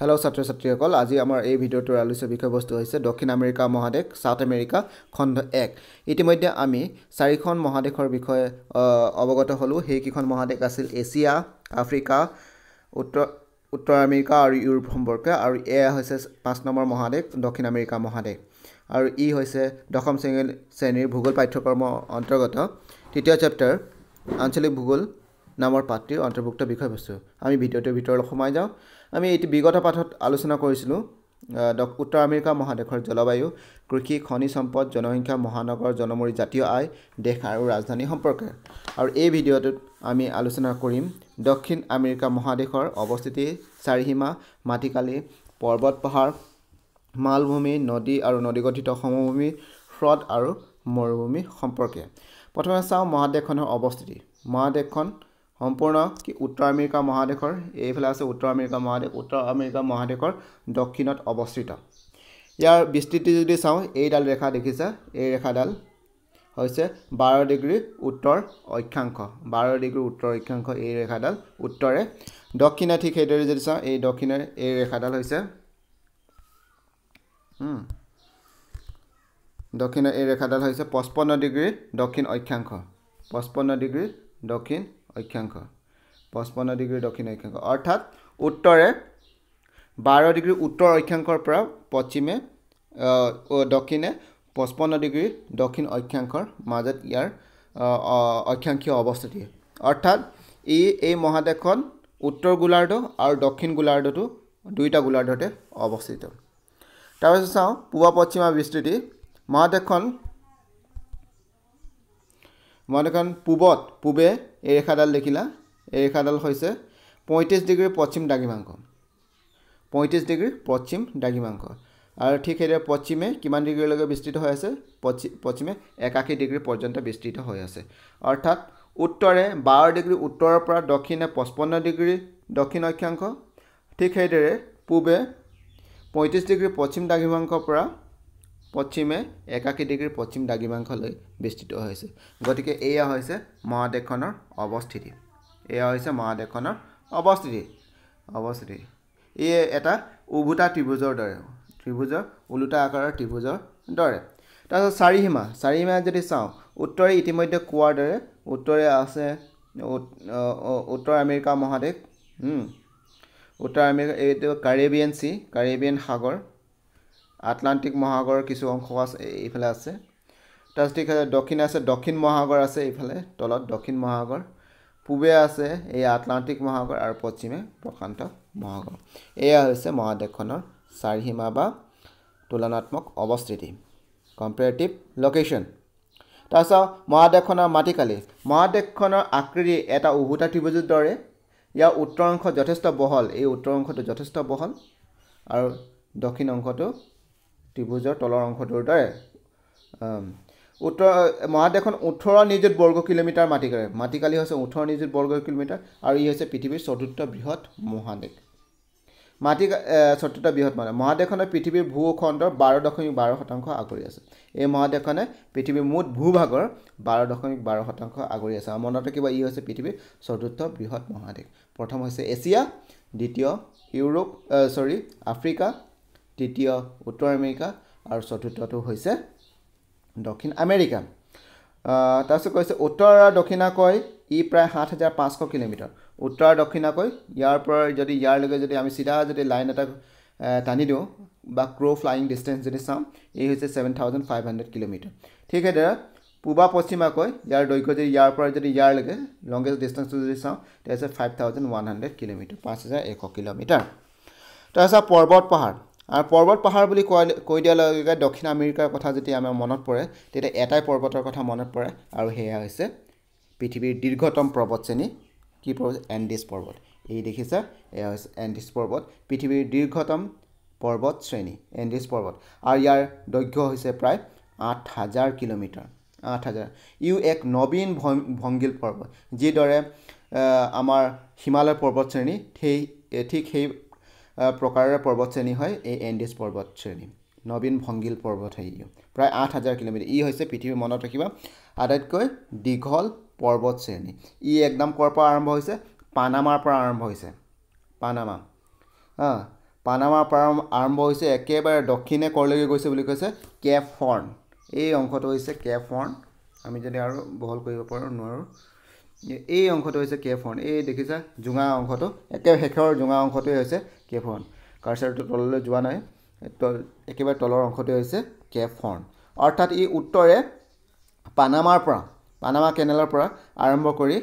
hello' ছাত্ৰ ছাত্ৰীসকল আজি আমাৰ এই ভিডিঅ'টোৰ আলোচ্য বিষয়বস্তু হৈছে দক্ষিণ আমেৰিকা মহাদেশ ছাউথ আমেৰিকা খণ্ড এক ইতিমধ্যে আমি চাৰিখন মহাদেশৰ বিষয়ে অৱগত হ'লোঁ সেইকেইখন মহাদেশ আছিল এছিয়া আফ্ৰিকা উত্তৰ উত্তৰ আমেৰিকা আৰু ইউৰোপ সম্পৰ্কে আৰু এয়া হৈছে পাঁচ নম্বৰ মহাদেশ দক্ষিণ আমেৰিকা মহাদেশ আৰু ই হৈছে দশম শ্ৰেণী শ্ৰেণীৰ ভূগোল পাঠ্যক্ৰমৰ অন্তৰ্গত তৃতীয় চেপ্টাৰ আঞ্চলিক ভূগোল নামৰ পাত্ৰীৰ অন্তৰ্ভুক্ত বিষয়বস্তু আমি ভিডিঅ'টোৰ ভিতৰলৈ সোমাই যাওঁ আমি এটি বিগত পাঠত আলোচনা কৰিছিলোঁ উত্তৰ আমেৰিকা মহাদেশৰ জলবায়ু কৃষি খনি সম্পদ জনসংখ্যা মহানগৰ জনমূৰি জাতীয় আয় দেশ আৰু ৰাজধানী সম্পৰ্কে আৰু এই ভিডিঅ'টোত আমি আলোচনা কৰিম দক্ষিণ আমেৰিকা মহাদেশৰ অৱস্থিতি চাৰিসীমা মাটিকালি পৰ্বত পাহাৰ মালভূমি নদী আৰু নদীগঠিত সমভূমি হ্ৰদ আৰু মৰুভূমি সম্পৰ্কে প্ৰথমে চাওঁ মহাদেশখনৰ অৱস্থিতি মহাদেশখন সম্পূৰ্ণ কি উত্তৰ আমেৰিকা মহাদেশৰ এইফালে আছে উত্তৰ আমেৰিকা মহাদেশ উত্তৰ আমেৰিকা মহাদেশৰ দক্ষিণত অৱস্থিত ইয়াৰ বিস্তৃতি যদি চাওঁ এইডাল ৰেখা দেখিছে এই ৰেখাডাল হৈছে বাৰ ডিগ্ৰী উত্তৰ অক্ষাংশ বাৰ ডিগ্ৰী উত্তৰ অক্ষাংশ এই ৰেখাডাল উত্তৰে দক্ষিণে ঠিক সেইদৰে যদি চাওঁ এই দক্ষিণে এই ৰেখাডাল হৈছে দক্ষিণে এই ৰেখাডাল হৈছে পঁচপন্ন ডিগ্ৰী দক্ষিণ অক্ষাংশ পঁচপন্ন ডিগ্ৰী দক্ষিণ অক্ষাংশ পঁচপন্ন ডিগ্ৰী দক্ষিণ অক্ষাংশ অৰ্থাৎ উত্তৰে বাৰ ডিগ্ৰী উত্তৰ অক্ষাংশৰ পৰা পশ্চিমে দক্ষিণে পঁচপন্ন ডিগ্ৰী দক্ষিণ অক্ষাংশৰ মাজত ইয়াৰ অক্ষাংশীয় অৱস্থিতি অৰ্থাৎ ই এই মহাদেশখন উত্তৰ গোলাৰ্ধ আৰু দক্ষিণ গোলাৰ্ধটো দুয়োটা গোলাৰ্ধতে অৱস্থিত তাৰপিছত চাওঁ পূবা পশ্চিমা বিস্তৃতি মহাদেশখন মই দেখোন পূবত পূবে এই ৰেখাডাল দেখিলা এই ৰেখাডাল হৈছে পঁয়ত্ৰিছ ডিগ্ৰী পশ্চিম দাগিমাংশ পঁয়ত্ৰিছ ডিগ্ৰী পশ্চিম দাগিমাংশ আৰু ঠিক সেইদৰে পশ্চিমে কিমান ডিগ্ৰীলৈকে বিস্তৃত হৈ আছে পশ্চিমে একাশী ডিগ্ৰী পৰ্যন্ত বিস্তৃত হৈ আছে অৰ্থাৎ উত্তৰে বাৰ ডিগ্ৰী উত্তৰৰ পৰা দক্ষিণে পঁচপন্ন ডিগ্ৰী দক্ষিণ অক্ষাংশ ঠিক সেইদৰে পূবে পঁয়ত্ৰিছ ডিগ্ৰী পশ্চিম দাগিমাংশৰ পৰা পশ্চিমে একাশী ডিগ্ৰী পশ্চিম দাগিমাংশলৈ বিস্তৃত হৈছে গতিকে এয়া হৈছে মহাদেশখনৰ অৱস্থিতি এয়া হৈছে মহাদেশখনৰ অৱস্থিতি অৱস্থিতি এই এটা উভোটা ত্ৰিভুজৰ দৰে ত্ৰিভুজৰ ওলোটা আকাৰৰ ত্ৰিভুজৰ দৰে তাৰপিছত চাৰিসীমা চাৰিসীমা যদি চাওঁ উত্তৰে ইতিমধ্যে কোৱাৰ দৰে উত্তৰে আছে উত্তৰ আমেৰিকা মহাদেশ উত্তৰ আমেৰিকা এইটো কাৰেবিয়ান চি কাৰেবিয়ান সাগৰ আটলাণ্টিক মহাসাগৰৰ কিছু অংশ আছে এইফালে আছে তাৰপিছত ঠিক আছে দক্ষিণে আছে দক্ষিণ মহাসাগৰ আছে এইফালে তলত দক্ষিণ মহাসাগৰ পূবে আছে এই আটলাণ্টিক মহাসাগৰ আৰু পশ্চিমে প্ৰশান্ত মহাসাগৰ এয়া হৈছে মহাদেশখনৰ চাৰিসীমা বা তুলনাত্মক অৱস্থিতি কম্পেৰেটিভ লোকেশ্যন তাৰপিছত মহাদেশখনৰ মাটিকালি মহাদেশখনৰ আকৃতি এটা উভুতা ত্ৰিভুজৰ দৰে ইয়াৰ উত্তৰ অংশ যথেষ্ট বহল এই উত্তৰ অংশটো যথেষ্ট বহল আৰু দক্ষিণ অংশটো ত্ৰিভুজৰ তলৰ অংশটোৰ দৰে উত্তৰ মহাদেশখন ওঠৰ নিযুত বৰ্গ কিলোমিটাৰ মাটিকালি মাটিকালি হৈছে ওঠৰ নিযুত বৰ্গ কিলোমিটাৰ আৰু ই হৈছে পৃথিৱীৰ চতুৰ্থ বৃহৎ মহাদেশ মাটি চতুৰ্থ বৃহৎ মহাদেশ মহাদেশখনে পৃথিৱীৰ ভূখণ্ডৰ বাৰ দশমিক বাৰ শতাংশ আগুৰি আছে এই মহাদেশখনে পৃথিৱীৰ মুঠ ভূভাগৰ বাৰ দশমিক বাৰ শতাংশ আগুৰি আছে আৰু মনত ৰাখিব ই হৈছে পৃথিৱীৰ চতুৰ্থ বৃহৎ মহাদেশ প্ৰথম হৈছে এছিয়া দ্বিতীয় ইউৰোপ চৰি আফ্ৰিকা তৃতীয় উত্তৰ আমেৰিকা আৰু চতুৰ্থটো হৈছে দক্ষিণ আমেৰিকা তাৰপিছত কৈছে উত্তৰ আৰু দক্ষিণাকৈ ই প্ৰায় সাত হাজাৰ পাঁচশ কিলোমিটাৰ উত্তৰ আৰু দক্ষিণাকৈ ইয়াৰ পৰা যদি ইয়াৰলৈকে যদি আমি চিধা যদি লাইন এটা টানি দিওঁ বা ক্ৰ' ফ্লাইং ডিষ্টেঞ্চ যদি চাওঁ এই হৈছে seven thousand five hundred kilometre ঠিক সেইদৰে পূবা পশ্চিমাকৈ ইয়াৰ দৈৰ্ঘ্য যদি ইয়াৰ পৰা যদি ইয়াৰলৈকে লংগেষ্ট ডিষ্টেঞ্চটো যদি চাওঁ তেতিয়া হৈছে five thousand one hundred kilometre পাঁচ হাজাৰ এশ কিলোমিটাৰ তাৰপিছত পৰ্বত পাহাৰ আৰু পৰ্বত পাহাৰ বুলি কোৱা কৈ দিয়াৰ লগে লগে দক্ষিণ আমেৰিকাৰ কথা যেতিয়া আমাৰ মনত পৰে তেতিয়া এটাই পৰ্বতৰ কথা মনত পৰে আৰু সেয়া হৈছে পৃথিৱীৰ দীৰ্ঘতম পৰ্বত শ্ৰেণী কি পৰ্বত এণ্ডিছ পৰ্বত এই দেখিছে এয়া হৈছে এণ্ডিছ পৰ্বত পৃথিৱীৰ দীৰ্ঘতম পৰ্বত শ্ৰেণী এণ্ডিছ পৰ্বত আৰু ইয়াৰ দৈৰ্ঘ্য হৈছে প্ৰায় আঠ হাজাৰ কিলোমিটাৰ আঠ হাজাৰ ইও এক নবীন ভংগীল পৰ্বত যিদৰে আমাৰ হিমালয় পৰ্বত শ্ৰেণী সেই ঠিক সেই প্ৰকাৰৰ শ্ৰেণী হয় এই এণ্ডিছ শ্ৰেণী নবীন ভংগীল পৰ্বত হেৰি প্ৰায় আঠ হাজাৰ কিলোমিটাৰ ই হৈছে পৃথিৱীৰ মনত ৰাখিবা আটাইতকৈ দীঘল পৰ্বত শ্ৰেণী ই একদম ক'ৰ পৰা আৰম্ভ হৈছে পানামাৰ পৰা আৰম্ভ হৈছে পানামা হা পানামাৰ পৰা আৰম্ভ হৈছে একেবাৰে দক্ষিণে কৰলৈকে গৈছে বুলি কৈছে কেফৰ্ণ এই অংশটো হৈছে কেফৰ্ণ আমি যদি আৰু বহল কৰিব পাৰোঁ নোৱাৰোঁ এই অংশটো হৈছে কে ফ্ৰণ্ট এই দেখিছা জোঙা অংশটো একে শেষৰ জোঙা অংশটোৱে হৈছে কে ফ্ৰণ্ট কাৰ্চাৰটো তললৈ যোৱা নাই তল একেবাৰে তলৰ অংশটোৱে হৈছে কে ফ্ৰণ্ট অৰ্থাৎ ই উত্তৰে পানামাৰ পৰা পানামা কেনেলৰ পৰা আৰম্ভ কৰি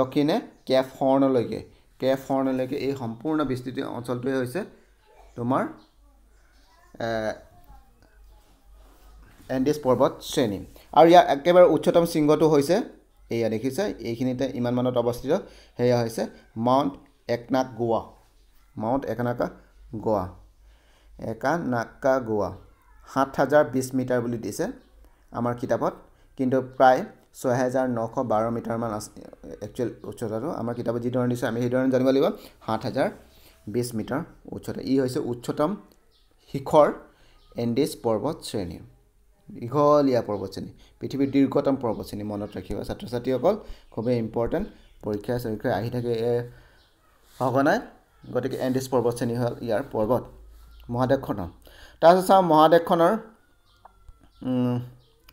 দক্ষিণে কেফ হৰ্ণলৈকে কেফ হৰ্ণলৈকে এই সম্পূৰ্ণ বিস্তৃতি অঞ্চলটোৱে হৈছে তোমাৰ এণ্ডিছ পৰ্বত শ্ৰেণী আৰু ইয়াৰ একেবাৰে উচ্চতম শৃংগটো হৈছে এয়া দেখিছে এইখিনিতে ইমান মানত অৱস্থিত সেয়া হৈছে মাউণ্ট একনাক গোৱা মাউণ্ট একানাকা গোৱা একানাক্কা গোৱা সাত হাজাৰ বিছ মিটাৰ বুলি দিছে আমাৰ কিতাপত কিন্তু প্ৰায় ছয় হাজাৰ নশ বাৰ মিটাৰমান আছে একচুৱেল উচ্চতাটো আমাৰ কিতাপত যিধৰণে দিছে আমি সেইধৰণে জানিব লাগিব সাত হাজাৰ বিছ মিটাৰ উচ্চতা ই হৈছে উচ্চতম শিখৰ এণ্ডিজ পৰ্বত শ্ৰেণীৰ দীঘলীয়া পৰ্বতশ্ৰেণী পৃথিৱীৰ দীৰ্ঘতম পৰ্বতশ্ৰেণী মনত ৰাখিব ছাত্ৰ ছাত্ৰীসকল খুবেই ইম্পৰ্টেণ্ট পৰীক্ষা চৰীক্ষা আহি থাকে সঘনাই গতিকে এণ্ডিছ পৰ্বতশ্ৰেণী হ'ল ইয়াৰ পৰ্বত মহাদেশখনৰ তাৰপিছত চাওঁ মহাদেশখনৰ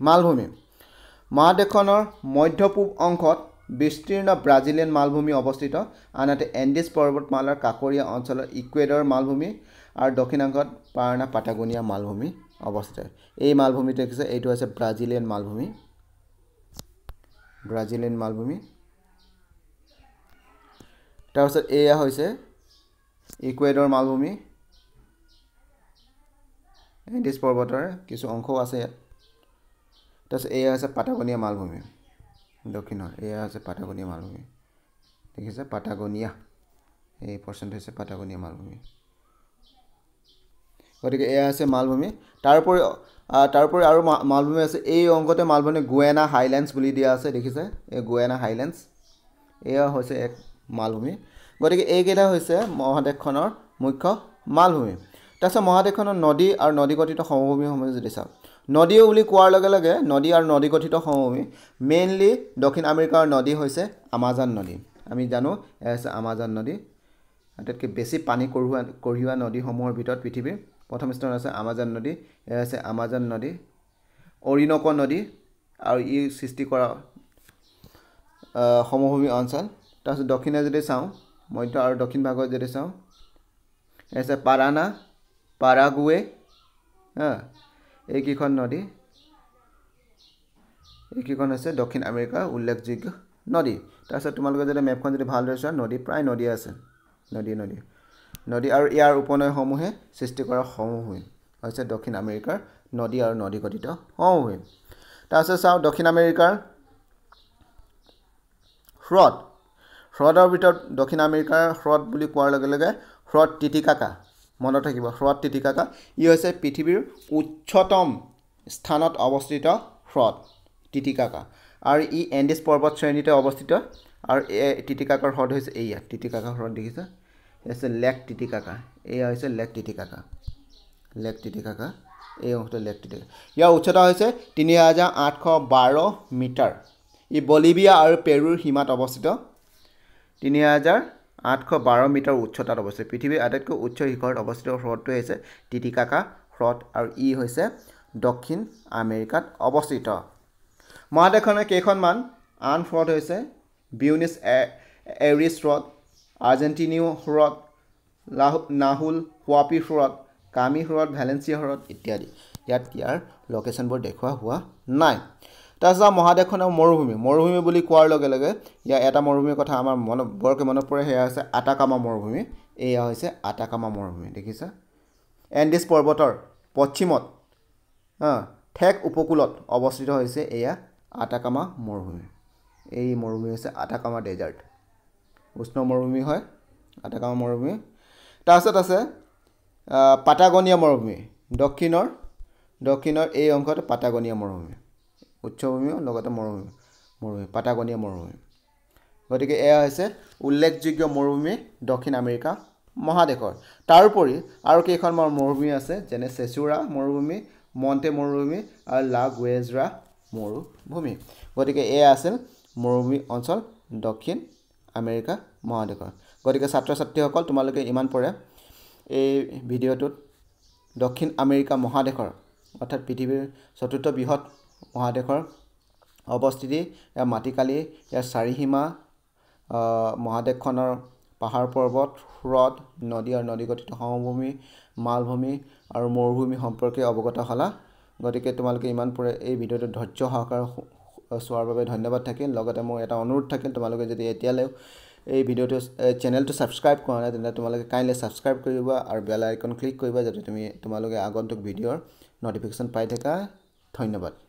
মালভূমি মহাদেশখনৰ মধ্য পূব অংশত বিস্তীৰ্ণ ব্ৰাজিলিয়ান মালভূমি অৱস্থিত আনহাতে এণ্ডিছ পৰ্বতমালাৰ কাকৰীয়া অঞ্চলৰ ইকুৱেডৰ মালভূমি আৰু দক্ষিণাংশত পাৰ্ণা পাটাগুনিয়া মালভূমি অৱস্থিত এই মালভূমিটো দেখিছে এইটো হৈছে ব্ৰাজিলিয়ান মালভূমি ব্ৰাজিলিয়ান মালভূমি তাৰপিছত এয়া হৈছে ইকুৱেডৰ মালভূমি এণ্ডিছ পৰ্বতৰ কিছু অংশও আছে ইয়াত তাৰপিছত এয়া হৈছে পাটাগনীয়া মালভূমি দক্ষিণৰ এয়া হৈছে পাটাগনীয়া মালভূমি দেখিছে পাটাগনীয়া এই পাৰ্চেণ্ট হৈছে পাটাগনীয়া মালভূমি গতিকে এয়া আছে মালভূমি তাৰোপৰি তাৰোপৰি আৰু মালভূমি আছে এই অংকতে মালভূমি গোৱেনা হাইলেণ্ডছ বুলি দিয়া আছে দেখিছে এই গুৱেনা হাইলেণ্ডছ এয়া হৈছে এক মালভূমি গতিকে এইকেইটা হৈছে মহাদেশখনৰ মুখ্য মালভূমি তাৰপিছত মহাদেশখনৰ নদী আৰু নদীগঠিত সমভূমিসমূহ যদি চাওঁ নদী বুলি কোৱাৰ লগে লগে নদী আৰু নদীগঠিত সমভূমি মেইনলি দক্ষিণ আমেৰিকাৰ নদী হৈছে আমাজান নদী আমি জানো এয়া হৈছে আমাজান নদী আটাইতকৈ বেছি পানী কঢ়িওৱা কঢ়িওৱা নদীসমূহৰ ভিতৰত পৃথিৱীৰ প্ৰথম স্থান আছে আমাজান নদী এয়া আছে আমাজান নদী অৰিণক নদী আৰু ই সৃষ্টি কৰা সমভূমি অঞ্চল তাৰপিছত দক্ষিণে যদি চাওঁ মধ্য আৰু দক্ষিণ ভাগত যদি চাওঁ এয়া আছে পাৰানা পাৰাগুৱে এইকেইখন নদী এইকেইখন হৈছে দক্ষিণ আমেৰিকাৰ উল্লেখযোগ্য নদী তাৰপিছত তোমালোকে যদি মেপখন যদি ভালদৰে চোৱা নদী প্ৰায় নদীয়ে আছে নদী নদী নদী আৰু ইয়াৰ উপনৈসমূহে সৃষ্টি কৰা সমভূমি হৈছে দক্ষিণ আমেৰিকাৰ নদী আৰু নদী গঠিত সমভূমি তাৰপিছত চাওঁ দক্ষিণ আমেৰিকাৰ হ্ৰদ হ্ৰদৰ ভিতৰত দক্ষিণ আমেৰিকাৰ হ্ৰদ বুলি কোৱাৰ লগে লগে হ্ৰদ তিতিকাকা মনত থাকিব হ্ৰদ তিতিকাকা ই হৈছে পৃথিৱীৰ উচ্চতম স্থানত অৱস্থিত হ্ৰদ তিতিকাকা আৰু ই এণ্ডিছ পৰ্বত শ্ৰেণীতে অৱস্থিত আৰু এই তিতিকাকাৰ হ্ৰদ হৈছে এই ইয়াত তিতিকাকা হ্ৰদ দেখিছে আছে লেক কাকা এয়া হৈছে লেক কাকা লেক টিটিকাকা এই অংশটো লেক টিটিকা ইয়াৰ উচ্চতা হৈছে তিনি হাজাৰ আঠশ বাৰ মিটাৰ ই বলিভিয়া আৰু পেৰুৰ সীমাত অৱস্থিত তিনি হাজাৰ আঠশ বাৰ মিটাৰ উচ্চতাত অৱস্থিত পৃথিৱীৰ আটাইতকৈ উচ্চ শিখৰত অৱস্থিত হ্ৰদটো হৈছে টিটিকাকা হ্ৰদ আৰু ই হৈছে দক্ষিণ আমেৰিকাত অৱস্থিত মহাদেশখনৰ কেইখনমান আন হ্ৰদ হৈছে বিউনিছ এ এৰিছ হ্ৰদ আৰ্জেণ্টিনিউ হ্ৰদ লাহু নাহুল সোৱাপী হ্ৰদ কামি হ্ৰদ ভেলেন্সিয়া হ্ৰদ ইত্যাদি ইয়াত ইয়াৰ লোকেশ্যনবোৰ দেখুওৱা হোৱা নাই তাৰপিছত মহাদেশখনৰ মৰুভূমি মৰুভূমি বুলি কোৱাৰ লগে লগে ইয়াৰ এটা মৰুভূমিৰ কথা আমাৰ মন বৰকৈ মনত পৰে সেয়া হৈছে আটাকামা মৰুভূমি এয়া হৈছে আটাকামা মৰুভূমি দেখিছা এণ্ডিছ পৰ্বতৰ পশ্চিমত ঠেক উপকূলত অৱস্থিত হৈছে এয়া আটাকামা মৰুভূমি এই মৰুভূমি হৈছে আটাকামা ডেজাৰ্ট উষ্ণ মৰুভূমি হয় আটাকামা মৰুভূমি তাৰপিছত আছে পাটাগনীয়া মৰুভূমি দক্ষিণৰ দক্ষিণৰ এই অংশত পাটাগনীয়া মৰুভূমি উচ্চভূমিও লগতে মৰুভূমি মৰুভূমি পাটাগনীয়া মৰুভূমি গতিকে এয়া হৈছে উল্লেখযোগ্য মৰুভূমি দক্ষিণ আমেৰিকা মহাদেশৰ তাৰোপৰি আৰু কেইখনমান মৰুভূমি আছে যেনে চেচুৰা মৰুভূমি মণ্টে মৰুভূমি আৰু লা গুৱেজৰা মৰুভূমি গতিকে এয়া আছিল মৰুভূমি অঞ্চল দক্ষিণ আমেৰিকা মহাদেশৰ গতিকে ছাত্ৰ ছাত্ৰীসকল তোমালোকে ইমান পৰে এই ভিডিঅ'টোত দক্ষিণ আমেৰিকা মহাদেশৰ অৰ্থাৎ পৃথিৱীৰ চতুৰ্থ বৃহৎ মহাদেশৰ অৱস্থিতি ইয়াৰ মাটিকালি ইয়াৰ চাৰিসীমা মহাদেশখনৰ পাহাৰ পৰ্বত হ্ৰদ নদী আৰু নদীগঠিত সমভূমি মালভূমি আৰু মৰুভূমি সম্পৰ্কে অৱগত হ'লা গতিকে তোমালোকে ইমান পৰে এই ভিডিঅ'টো ধৈৰ্য সহকাৰে চোৱাৰ বাবে ধন্যবাদ থাকিল লগতে মোৰ এটা অনুৰোধ থাকিল তোমালোকে যদি এতিয়ালৈ এই ভিডিঅ'টো চেনেলটো ছাবস্ক্ৰাইব কৰা নাই তেন্তে তোমালোকে কাইণ্ডলি ছাবস্ক্ৰাইব কৰিবা আৰু বেল আইকন ক্লিক কৰিবা যাতে তুমি তোমালোকে আগন্তুক ভিডিঅ'ৰ ন'টিফিকেশ্যন পাই থাকা ধন্যবাদ